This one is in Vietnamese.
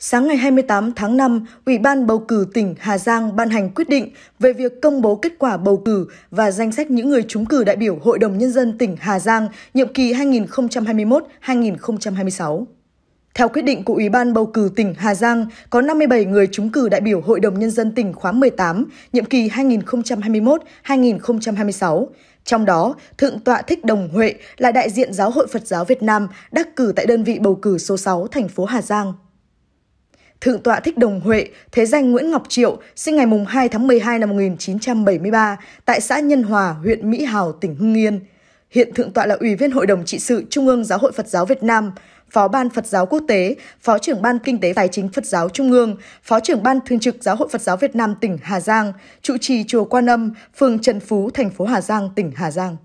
Sáng ngày 28 tháng 5, Ủy ban bầu cử tỉnh Hà Giang ban hành quyết định về việc công bố kết quả bầu cử và danh sách những người trúng cử đại biểu Hội đồng Nhân dân tỉnh Hà Giang nhiệm kỳ 2021-2026. Theo quyết định của Ủy ban bầu cử tỉnh Hà Giang, có 57 người trúng cử đại biểu Hội đồng Nhân dân tỉnh khóa 18, nhiệm kỳ 2021-2026. Trong đó, Thượng tọa Thích Đồng Huệ là đại diện Giáo hội Phật giáo Việt Nam đắc cử tại đơn vị bầu cử số 6 thành phố Hà Giang. Thượng tọa Thích Đồng Huệ, thế danh Nguyễn Ngọc Triệu, sinh ngày 2 tháng 12 năm 1973 tại xã Nhân Hòa, huyện Mỹ Hào, tỉnh Hưng Yên. Hiện Thượng tọa là Ủy viên Hội đồng Trị sự Trung ương Giáo hội Phật giáo Việt Nam, Phó Ban Phật giáo Quốc tế, Phó trưởng Ban Kinh tế Tài chính Phật giáo Trung ương, Phó trưởng Ban Thường trực Giáo hội Phật giáo Việt Nam tỉnh Hà Giang, trụ trì Chùa Quan Âm, phường Trần Phú, thành phố Hà Giang, tỉnh Hà Giang.